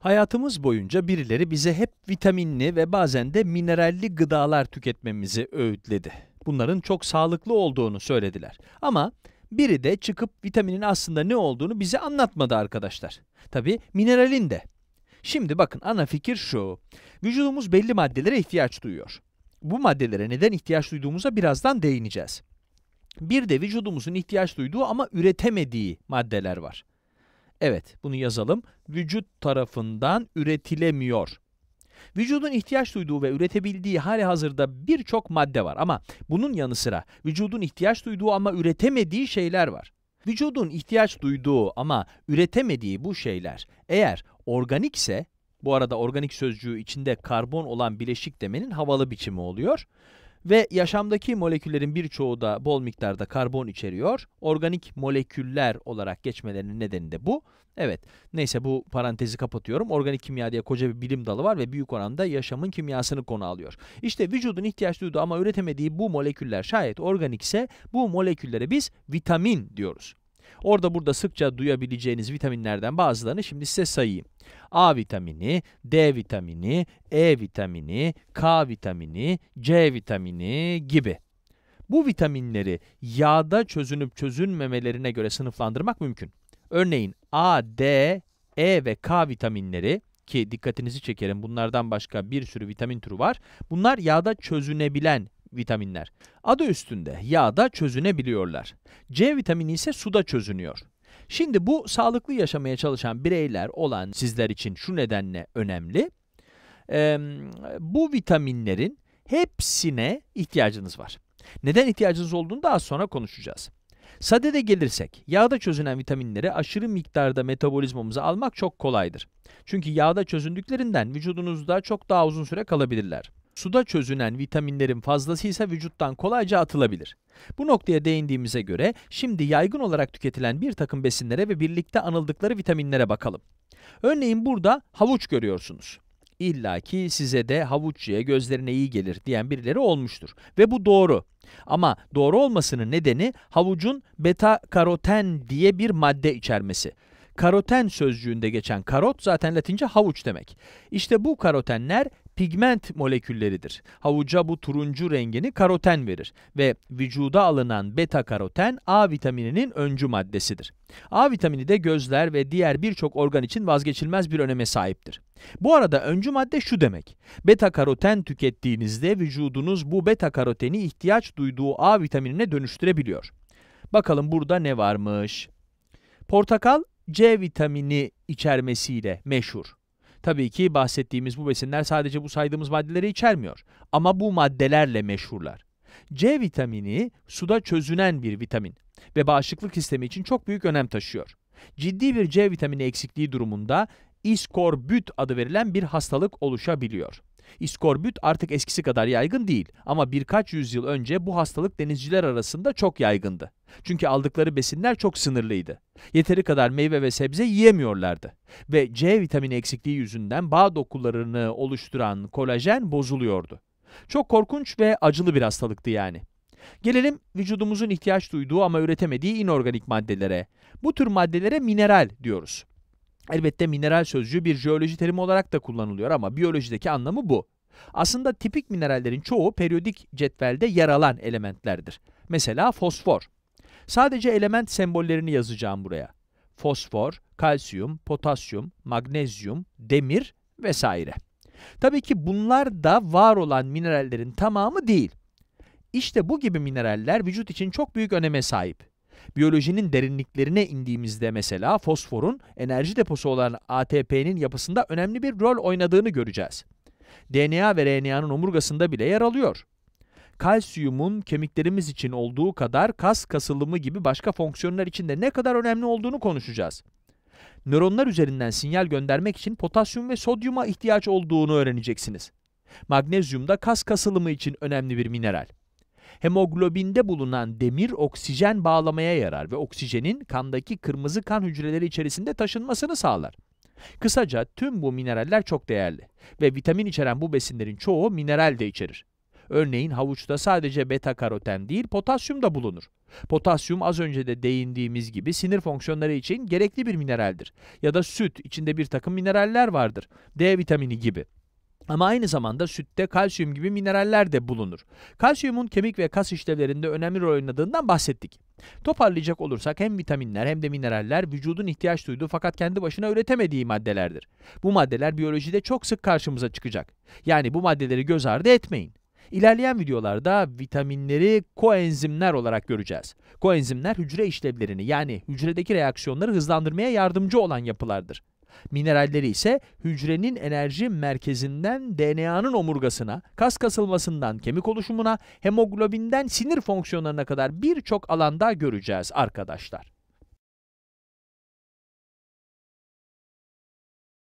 Hayatımız boyunca birileri bize hep vitaminli ve bazen de mineralli gıdalar tüketmemizi öğütledi. Bunların çok sağlıklı olduğunu söylediler. Ama biri de çıkıp vitaminin aslında ne olduğunu bize anlatmadı arkadaşlar. Tabi mineralin de. Şimdi bakın ana fikir şu. Vücudumuz belli maddelere ihtiyaç duyuyor. Bu maddelere neden ihtiyaç duyduğumuza birazdan değineceğiz. Bir de vücudumuzun ihtiyaç duyduğu ama üretemediği maddeler var. Evet, bunu yazalım. Vücut tarafından üretilemiyor. Vücudun ihtiyaç duyduğu ve üretebildiği hali hazırda birçok madde var ama bunun yanı sıra vücudun ihtiyaç duyduğu ama üretemediği şeyler var. Vücudun ihtiyaç duyduğu ama üretemediği bu şeyler eğer organikse, bu arada organik sözcüğü içinde karbon olan bileşik demenin havalı biçimi oluyor. Ve yaşamdaki moleküllerin birçoğu da bol miktarda karbon içeriyor. Organik moleküller olarak geçmelerinin nedeni de bu. Evet neyse bu parantezi kapatıyorum. Organik kimya diye koca bir bilim dalı var ve büyük oranda yaşamın kimyasını konu alıyor. İşte vücudun ihtiyaç duyduğu ama üretemediği bu moleküller şayet organikse bu moleküllere biz vitamin diyoruz. Orada burada sıkça duyabileceğiniz vitaminlerden bazılarını şimdi size sayayım. A vitamini, D vitamini, E vitamini, K vitamini, C vitamini gibi. Bu vitaminleri yağda çözünüp çözünmemelerine göre sınıflandırmak mümkün. Örneğin A, D, E ve K vitaminleri ki dikkatinizi çekerim bunlardan başka bir sürü vitamin türü var. Bunlar yağda çözünebilen vitaminler. Adı üstünde yağda çözünebiliyorlar. C vitamini ise suda çözünüyor. Şimdi bu sağlıklı yaşamaya çalışan bireyler olan sizler için şu nedenle önemli. Ee, bu vitaminlerin hepsine ihtiyacınız var. Neden ihtiyacınız olduğunu daha sonra konuşacağız. Sadede gelirsek, yağda çözünen vitaminleri aşırı miktarda metabolizmamıza almak çok kolaydır. Çünkü yağda çözündüklerinden vücudunuzda çok daha uzun süre kalabilirler. Suda çözünen vitaminlerin fazlası ise vücuttan kolayca atılabilir. Bu noktaya değindiğimize göre şimdi yaygın olarak tüketilen bir takım besinlere ve birlikte anıldıkları vitaminlere bakalım. Örneğin burada havuç görüyorsunuz. İlla ki size de havuç gözlerine iyi gelir diyen birileri olmuştur. Ve bu doğru. Ama doğru olmasının nedeni havucun beta karoten diye bir madde içermesi. Karoten sözcüğünde geçen karot zaten latince havuç demek. İşte bu karotenler pigment molekülleridir. Havuca bu turuncu rengini karoten verir ve vücuda alınan beta karoten A vitamininin öncü maddesidir. A vitamini de gözler ve diğer birçok organ için vazgeçilmez bir öneme sahiptir. Bu arada öncü madde şu demek. Beta karoten tükettiğinizde vücudunuz bu beta karoteni ihtiyaç duyduğu A vitaminine dönüştürebiliyor. Bakalım burada ne varmış? Portakal C vitamini içermesiyle meşhur. Tabii ki bahsettiğimiz bu besinler sadece bu saydığımız maddeleri içermiyor. Ama bu maddelerle meşhurlar. C vitamini suda çözünen bir vitamin ve bağışıklık sistemi için çok büyük önem taşıyor. Ciddi bir C vitamini eksikliği durumunda iskorbüt adı verilen bir hastalık oluşabiliyor. İskorbüt artık eskisi kadar yaygın değil ama birkaç yüzyıl önce bu hastalık denizciler arasında çok yaygındı. Çünkü aldıkları besinler çok sınırlıydı. Yeteri kadar meyve ve sebze yiyemiyorlardı. Ve C vitamini eksikliği yüzünden bağ dokularını oluşturan kolajen bozuluyordu. Çok korkunç ve acılı bir hastalıktı yani. Gelelim vücudumuzun ihtiyaç duyduğu ama üretemediği inorganik maddelere. Bu tür maddelere mineral diyoruz. Elbette mineral sözcüğü bir jeoloji terimi olarak da kullanılıyor ama biyolojideki anlamı bu. Aslında tipik minerallerin çoğu periyodik cetvelde yer alan elementlerdir. Mesela fosfor. Sadece element sembollerini yazacağım buraya. Fosfor, kalsiyum, potasyum, magnezyum, demir vesaire. Tabii ki bunlar da var olan minerallerin tamamı değil. İşte bu gibi mineraller vücut için çok büyük öneme sahip. Biyolojinin derinliklerine indiğimizde mesela fosforun enerji deposu olan ATP'nin yapısında önemli bir rol oynadığını göreceğiz. DNA ve RNA'nın omurgasında bile yer alıyor. Kalsiyumun kemiklerimiz için olduğu kadar kas kasılımı gibi başka fonksiyonlar için de ne kadar önemli olduğunu konuşacağız. Nöronlar üzerinden sinyal göndermek için potasyum ve sodyuma ihtiyaç olduğunu öğreneceksiniz. Magnezyum da kas kasılımı için önemli bir mineral hemoglobinde bulunan demir oksijen bağlamaya yarar ve oksijenin kandaki kırmızı kan hücreleri içerisinde taşınmasını sağlar. Kısaca tüm bu mineraller çok değerli ve vitamin içeren bu besinlerin çoğu mineral de içerir. Örneğin havuçta sadece beta karoten değil potasyum da bulunur. Potasyum az önce de değindiğimiz gibi sinir fonksiyonları için gerekli bir mineraldir. Ya da süt içinde bir takım mineraller vardır. D vitamini gibi. Ama aynı zamanda sütte kalsiyum gibi mineraller de bulunur. Kalsiyumun kemik ve kas işlevlerinde önemli rol oynadığından bahsettik. Toparlayacak olursak hem vitaminler hem de mineraller vücudun ihtiyaç duyduğu fakat kendi başına üretemediği maddelerdir. Bu maddeler biyolojide çok sık karşımıza çıkacak. Yani bu maddeleri göz ardı etmeyin. İlerleyen videolarda vitaminleri koenzimler olarak göreceğiz. Koenzimler hücre işlevlerini yani hücredeki reaksiyonları hızlandırmaya yardımcı olan yapılardır. Mineralleri ise hücrenin enerji merkezinden DNA'nın omurgasına, kas kasılmasından kemik oluşumuna, hemoglobinden sinir fonksiyonlarına kadar birçok alanda göreceğiz arkadaşlar.